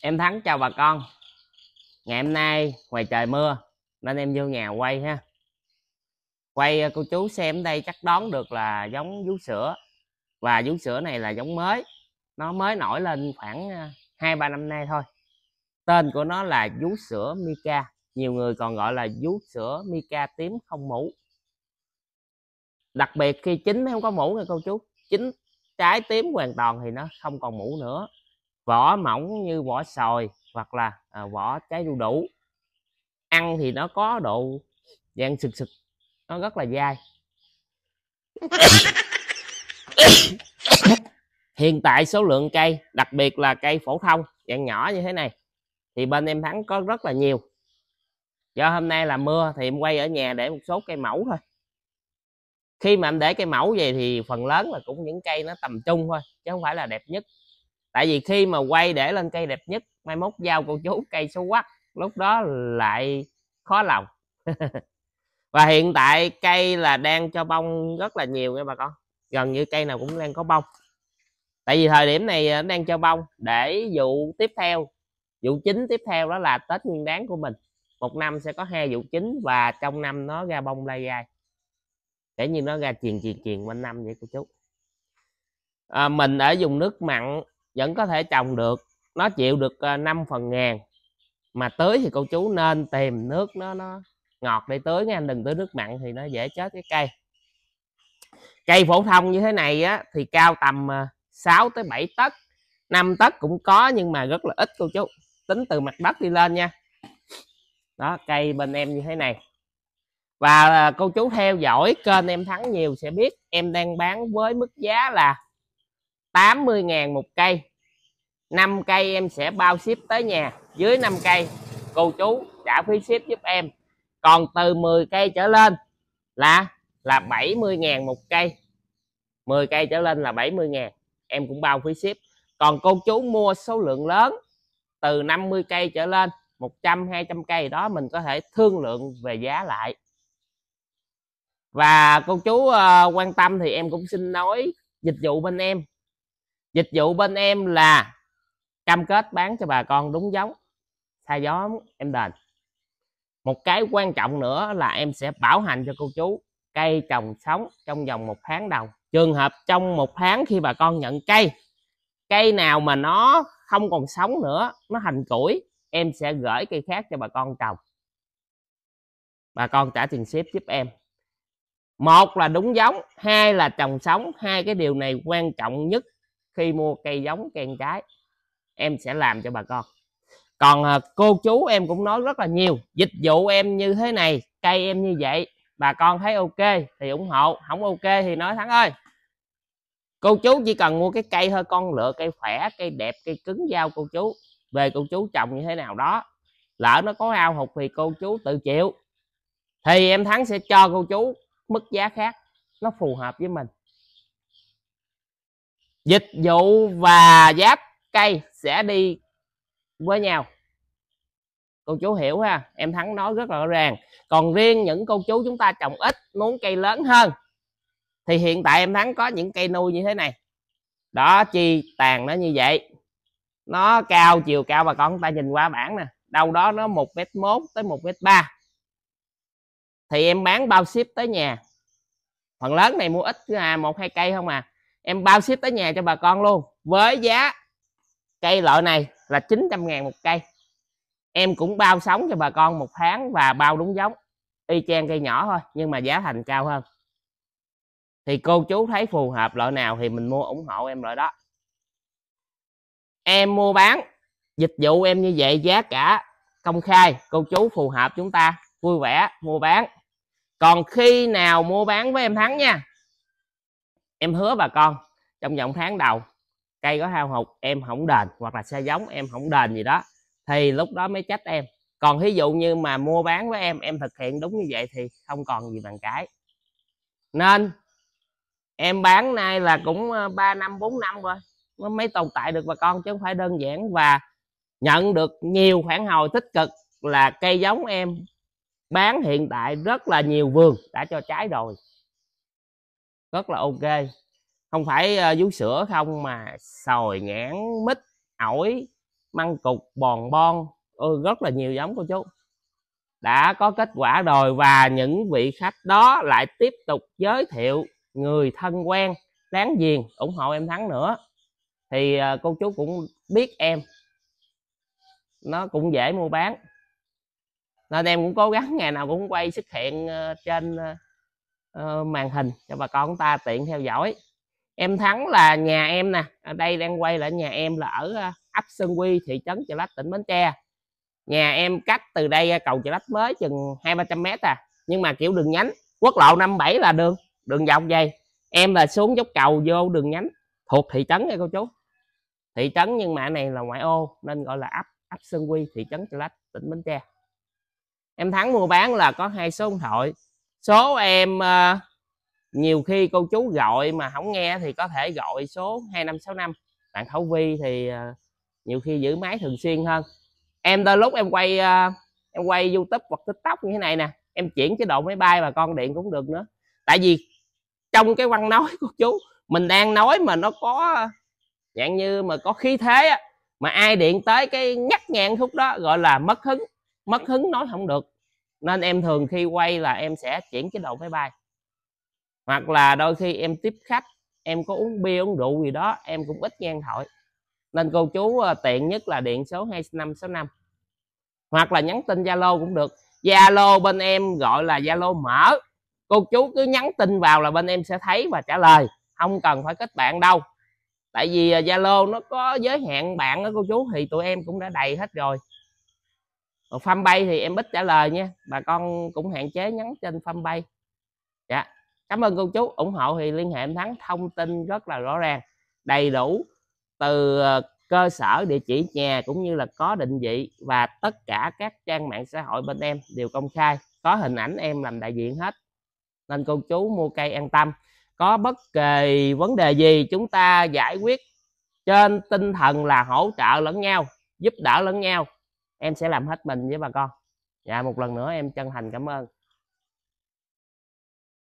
Em Thắng chào bà con Ngày hôm nay ngoài trời mưa Nên em vô nhà quay ha Quay ờ, cô chú xem đây chắc đón được là giống vú sữa Và vú sữa này là giống mới Nó mới nổi lên khoảng ờ, hai ba năm nay thôi Tên của nó là vú sữa Mika Nhiều người còn gọi là vú sữa Mika tím không mũ đặc biệt khi chín nó không có mũ nha cô chú chín trái tím hoàn toàn thì nó không còn mũ nữa vỏ mỏng như vỏ sòi hoặc là à, vỏ trái đu đủ ăn thì nó có độ dạng sực sực nó rất là dai hiện tại số lượng cây đặc biệt là cây phổ thông dạng nhỏ như thế này thì bên em thắng có rất là nhiều do hôm nay là mưa thì em quay ở nhà để một số cây mẫu thôi khi mà em để cây mẫu về thì phần lớn là cũng những cây nó tầm trung thôi chứ không phải là đẹp nhất tại vì khi mà quay để lên cây đẹp nhất mai mốt giao cô chú cây số quắc lúc đó lại khó lòng và hiện tại cây là đang cho bông rất là nhiều nha bà con gần như cây nào cũng đang có bông tại vì thời điểm này ờ, đang cho bông để vụ tiếp theo vụ chính tiếp theo đó là tết nguyên đáng của mình một năm sẽ có hai vụ chính và trong năm nó ra bông lai gai kể như nó ra truyền truyền truyền quanh năm vậy cô chú à, mình ở dùng nước mặn vẫn có thể trồng được nó chịu được 5 à, phần ngàn mà tưới thì cô chú nên tìm nước nó nó ngọt để tưới nha đừng tưới nước mặn thì nó dễ chết cái cây cây phổ thông như thế này á thì cao tầm 6 à, tới 7 tấc 5 tấc cũng có nhưng mà rất là ít cô chú tính từ mặt đất đi lên nha đó cây bên em như thế này và à, cô chú theo dõi kênh em thắng nhiều sẽ biết em đang bán với mức giá là 80.000 một cây 5 cây em sẽ bao ship tới nhà dưới 5 cây cô chú trả phí ship giúp em còn từ 10 cây trở lên là là 70.000 một cây 10 cây trở lên là 70.000 em cũng bao phí ship còn cô chú mua số lượng lớn từ 50 cây trở lên 100 200 cây đó mình có thể thương lượng về giá lại và cô chú uh, quan tâm thì em cũng xin nói dịch vụ bên em dịch vụ bên em là cam kết bán cho bà con đúng giống sai gió em đền một cái quan trọng nữa là em sẽ bảo hành cho cô chú cây trồng sống trong vòng một tháng đầu trường hợp trong một tháng khi bà con nhận cây cây nào mà nó không còn sống nữa nó hành củi em sẽ gửi cây khác cho bà con trồng bà con trả tiền ship giúp em một là đúng giống hai là trồng sống hai cái điều này quan trọng nhất khi mua cây giống cây trái em sẽ làm cho bà con còn à, cô chú em cũng nói rất là nhiều dịch vụ em như thế này cây em như vậy bà con thấy ok thì ủng hộ không ok thì nói thắng ơi cô chú chỉ cần mua cái cây thôi con lựa cây khỏe cây đẹp cây cứng giao cô chú về cô chú trồng như thế nào đó lỡ nó có ao hụt thì cô chú tự chịu thì em thắng sẽ cho cô chú mức giá khác nó phù hợp với mình dịch vụ và giá cây sẽ đi với nhau cô chú hiểu ha em thắng nói rất rõ ràng còn riêng những cô chú chúng ta trồng ít muốn cây lớn hơn thì hiện tại em thắng có những cây nuôi như thế này đó chi tàn nó như vậy nó cao chiều cao bà con ta nhìn qua bảng nè đâu đó nó một mét mốt tới một mét ba thì em bán bao ship tới nhà phần lớn này mua ít à một hai cây không à em bao ship tới nhà cho bà con luôn với giá cây loại này là 900 ngàn một cây em cũng bao sống cho bà con một tháng và bao đúng giống y chang cây nhỏ thôi nhưng mà giá thành cao hơn thì cô chú thấy phù hợp loại nào thì mình mua ủng hộ em loại đó em mua bán dịch vụ em như vậy giá cả công khai cô chú phù hợp chúng ta vui vẻ mua bán còn khi nào mua bán với em thắng nha em hứa bà con trong vòng tháng đầu cây có hao hụt em không đền hoặc là xe giống em không đền gì đó thì lúc đó mới trách em còn ví dụ như mà mua bán với em em thực hiện đúng như vậy thì không còn gì bằng cái nên em bán nay là cũng 3 ờ, năm 4 năm rồi nó mới tồn tại được bà con chứ không phải đơn giản và nhận được nhiều phản hồi tích cực là cây giống em bán hiện tại rất là nhiều vườn đã cho trái rồi rất là ok không phải ờ, vú sữa không mà sòi nhãn mít ổi măng cục bòn bon ừ, rất là nhiều giống cô chú đã có kết quả rồi và những vị khách đó lại tiếp tục giới thiệu người thân quen láng giềng ủng hộ em thắng nữa thì ờ, cô chú cũng biết em nó cũng dễ mua bán nên em cũng cố gắng ngày nào cũng quay xuất hiện ờ, trên ờ, ờ, màn hình cho bà con ta tiện theo dõi em thắng là nhà em nè ở đây đang quay là nhà em là ở ấp Sơn Quy thị trấn Chợ Lách tỉnh Bến Tre nhà em cách từ đây cầu Chợ Lách mới chừng hai ba trăm mét à nhưng mà kiểu đường nhánh quốc lộ 57 là đường đường dọc vậy em là xuống dốc cầu vô đường nhánh thuộc thị trấn nha cô chú thị trấn nhưng mà này là ngoại ô nên gọi là ấp ấp Sơn Quy thị trấn Chợ Lách tỉnh Bến Tre em thắng mua bán là có hai số điện thoại số em uh, nhiều khi cô chú gọi mà không nghe thì có thể gọi số 2565 bạn Thảo Vi thì uh, nhiều khi giữ máy thường xuyên hơn em tới lúc em quay uh, em quay YouTube hoặc TikTok như thế này nè em chuyển chế độ máy bay và con điện cũng được nữa tại vì trong cái văn nói của chú mình đang nói mà nó có dạng như mà có khí thế á mà ai điện tới cái nhắc nhẹn khúc đó gọi là mất hứng mất hứng nói không được nên em thường khi quay là em sẽ chuyển chế độ máy bay hoặc là đôi khi em tiếp khách em có uống bia uống rượu gì đó em cũng ít nghe thoại nên cô chú ờ, tiện nhất là điện số 2565 hoặc là nhắn tin Zalo cũng được Zalo bên em gọi là Zalo mở cô chú cứ nhắn tin vào là bên em sẽ thấy và trả lời không cần phải kết bạn đâu tại vì ờ, Zalo nó có giới hạn bạn đó cô chú thì tụi em cũng đã đầy hết rồi còn fanpage thì em ít trả lời nha bà con cũng hạn chế nhắn trên fanpage dạ cảm ơn cô chú ủng hộ thì liên hệ em thắng thông tin rất là rõ ràng đầy đủ từ ờ, cơ sở địa chỉ nhà cũng như là có định vị và tất cả các trang mạng xã hội bên em đều công khai có hình ảnh em làm đại diện hết nên cô chú mua cây an tâm có bất kỳ vấn đề gì chúng ta giải quyết trên tinh thần là hỗ trợ lẫn nhau giúp đỡ lẫn nhau em sẽ làm hết mình với bà con dạ một lần nữa em chân thành cảm ơn